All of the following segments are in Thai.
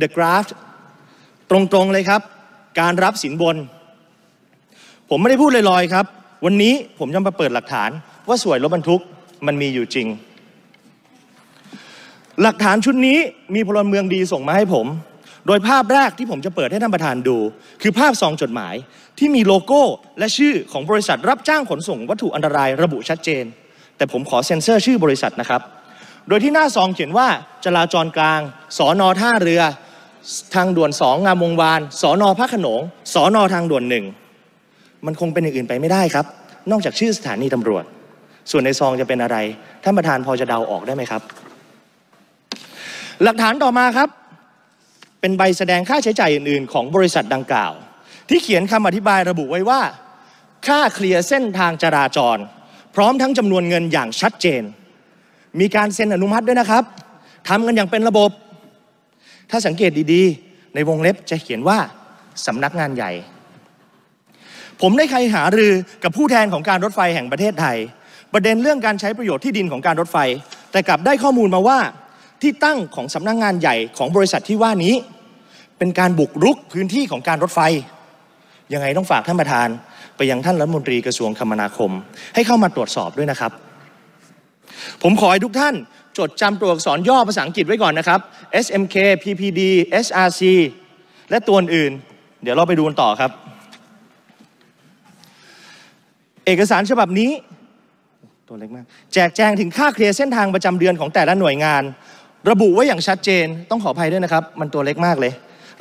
the g r a p h ตรงๆเลยครับ การรับสินบน ผมไม่ได้พูดลอยๆครับ วันนี้ผมจะมาเปิดหลักฐาน ว่าสวยรถบรรทุกมันมีอยู่จริง หลักฐานชุดนี้มีพลเมืองดีส่งมาให้ผม โดยภาพแรกที่ผมจะเปิดให้ท่านประธานดู คือภาพซองจดหมาย ที่มีโลโก้และชื่อของบริษัท รับจ้างขนส่ง วัตถุอันตราย ระบุชัดเจน แต่ผมขอเซ็นเซอร์ชื่อบริษัทนะครับ โดยที่หน้าซอง เขียนว่าจราจรกลางสอนอท่าเรือทางด่วนสองงามวงวาน สอนอพระขนง สอนอทางด่วนหนึ่ง มันคงเป็นอย่างอื่นไปไม่ได้ครับ นอกจากชื่อสถานีตำรวจ ส่วนในซองจะเป็นอะไร ท่านประธานพอจะเดาออกได้ไหมครับ หลักฐานต่อมาครับ เป็นใบแสดงค่าใช้จ่ายอื่น ๆ ของบริษัทดังกล่าว ที่เขียนคำอธิบายระบุไว้ว่า ค่าเคลียร์เส้นทางจราจร พร้อมทั้งจำนวนเงินอย่างชัดเจน มีการเซ็นอนุมัติด้วยนะครับทำกันอย่างเป็นระบบถ้าสังเกตดีๆ ในวงเล็บจะเขียนว่า สำนักงานใหญ่ ผมได้ใครหารือกับผู้แทนของการรถไฟแห่งประเทศไทย ประเด็นเรื่องการใช้ประโยชน์ที่ดินของการรถไฟ แต่กลับได้ข้อมูลมาว่าที่ตั้งของสำนักงานใหญ่ของบริษัทที่ว่านี้ เป็นการบุกรุกพื้นที่ของการรถไฟ ยังไงต้องฝากท่านประธาน ไปยังท่านรัฐมนตรีกระทรวงคมนาคม ให้เข้ามาตรวจสอบด้วยนะครับ ผมขอให้ทุกท่าน จดจำตัวอักษรย่อภาษาอังกฤษไว้ก่อนนะครับ SMK PPD SRC และตัวอื่น เดี๋ยวเราไปดูกันต่อครับ เอกสารฉบับนี้ ตัวเล็กมาก แจกแจงถึงค่าเคลียร์เส้นทางประจำเดือนของแต่ละหน่วยงาน ระบุไว้อย่างชัดเจนต้องขออภัยด้วยนะครับ มันตัวเล็กมากเลย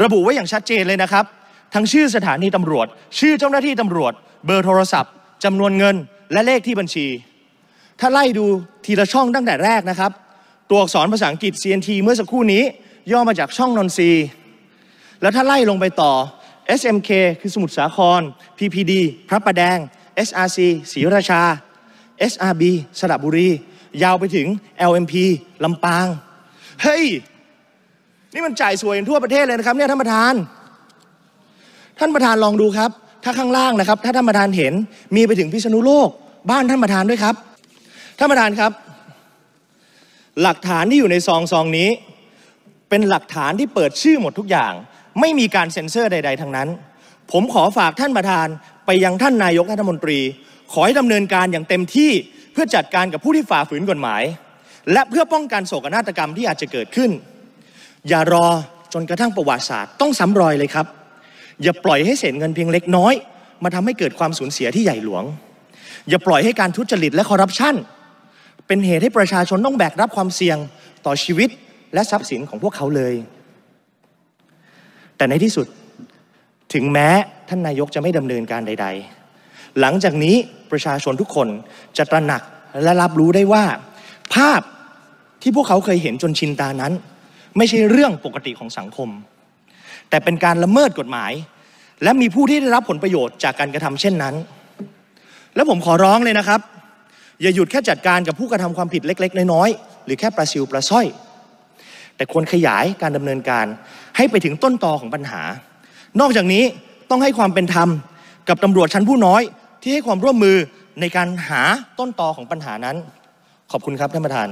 ระบุไว้อย่างชัดเจนเลยนะครับ ทั้งชื่อสถานีตำรวจ ชื่อเจ้าหน้าที่ตำรวจ เบอร์โทรศัพท์จำนวนเงิน และเลขที่บัญชี ถ้าไล่ดูทีละช่องตั้งแต่แรกนะครับตัวอักษรภาษาอังกฤษ CNT เมื่อสักครู่นี้ ย่อมาจากช่องนนทรี แล้วถ้าไล่ลงไปต่อ SMK คือสมุทรสาคร PPD พระประแดง SRC ศรีราชา SRB สระบุรี ยาวไปถึง LMP ลำปาง เฮ้ย นี่มันจ่ายสวยทั่วประเทศเลยนะครับเนี่ยท่านประธาน ท่านประธานลองดูครับ ถ้าข้างล่างนะครับ ถ้าท่านประธานเห็นมีไปถึงพิษณุโลก บ้านท่านประธานด้วยครับท่านประธานครับหลักฐานที่อยู่ในซองซองนี้ เป็นหลักฐานที่เปิดชื่อหมดทุกอย่าง ไม่มีการเซ็นเซอร์ใดๆทั้งนั้น ผมขอฝากท่านประธานไปยังท่านนายกรัฐมนตรี ขอให้ดำเนินการอย่างเต็มที่เพื่อจัดการกับผู้ที่ฝ่าฝืนกฎหมาย และเพื่อป้องกันโศกนาฏกรรมที่อาจจะเกิดขึ้น อย่ารอจนกระทั่งประวัติศาสตร์ต้องซ้ำรอยเลยครับ อย่าปล่อยให้เศษเงินเพียงเล็กน้อย มาทำให้เกิดความสูญเสียที่ใหญ่หลวง อย่าปล่อยให้การทุจริตและคอร์รัปชันเป็นเหตุให้ประชาชนต้องแบกรับความเสี่ยงต่อชีวิตและทรัพย์สินของพวกเขาเลย แต่ในที่สุดถึงแม้ท่านนายกจะไม่ดำเนินการใด ๆ หลังจากนี้ประชาชนทุกคนจะตระหนักและรับรู้ได้ว่า ภาพที่พวกเขาเคยเห็นจนชินตานั้น ไม่ใช่เรื่องปกติของสังคม แต่เป็นการละเมิดกฎหมาย และมีผู้ที่ได้รับผลประโยชน์จากการกระทำเช่นนั้น และผมขอร้องเลยนะครับอย่าหยุดแค่จัดการกับผู้กระทำความผิดเล็ก ๆ น้อย ๆ หรือแค่ประชิวประส้อย แต่ควรขยายการดำเนินการให้ไปถึงต้นตอของปัญหา นอกจากนี้ต้องให้ความเป็นธรรมกับตำรวจชั้นผู้น้อย ที่ให้ความร่วมมือในการหาต้นตอของปัญหานั้น ขอบคุณครับท่านประธาน